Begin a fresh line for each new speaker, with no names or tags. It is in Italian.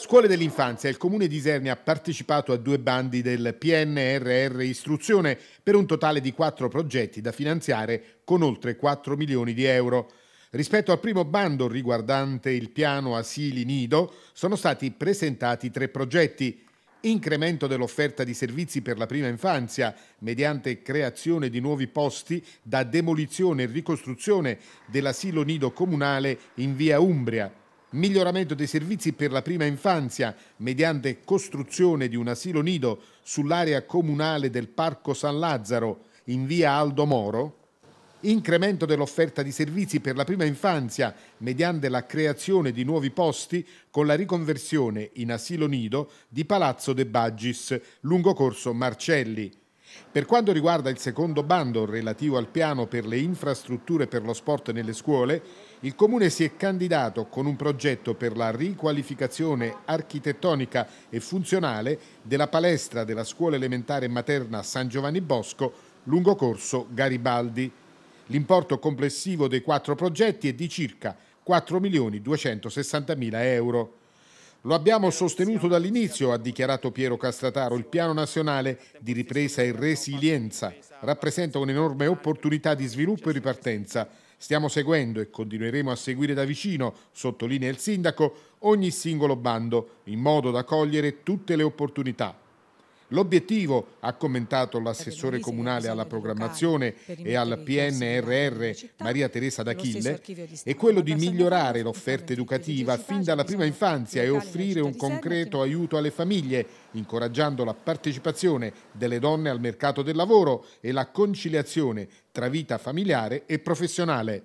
Scuole dell'infanzia. Il comune di Isernia ha partecipato a due bandi del PNRR Istruzione per un totale di quattro progetti da finanziare con oltre 4 milioni di euro. Rispetto al primo bando riguardante il piano Asili Nido, sono stati presentati tre progetti. Incremento dell'offerta di servizi per la prima infanzia mediante creazione di nuovi posti da demolizione e ricostruzione dell'asilo nido comunale in via Umbria miglioramento dei servizi per la prima infanzia mediante costruzione di un asilo nido sull'area comunale del Parco San Lazzaro in via Aldo Moro, incremento dell'offerta di servizi per la prima infanzia mediante la creazione di nuovi posti con la riconversione in asilo nido di Palazzo De Baggis lungo corso Marcelli per quanto riguarda il secondo bando relativo al piano per le infrastrutture per lo sport nelle scuole, il Comune si è candidato con un progetto per la riqualificazione architettonica e funzionale della palestra della scuola elementare materna San Giovanni Bosco lungo corso Garibaldi. L'importo complessivo dei quattro progetti è di circa 4.260.000 euro. Lo abbiamo sostenuto dall'inizio, ha dichiarato Piero Castrataro. Il Piano Nazionale di Ripresa e Resilienza rappresenta un'enorme opportunità di sviluppo e ripartenza. Stiamo seguendo e continueremo a seguire da vicino, sottolinea il Sindaco, ogni singolo bando, in modo da cogliere tutte le opportunità. L'obiettivo, ha commentato l'assessore comunale alla programmazione e al PNRR Maria Teresa D'Achille, è quello di migliorare l'offerta educativa fin dalla prima infanzia e offrire un concreto aiuto alle famiglie, incoraggiando la partecipazione delle donne al mercato del lavoro e la conciliazione tra vita familiare e professionale.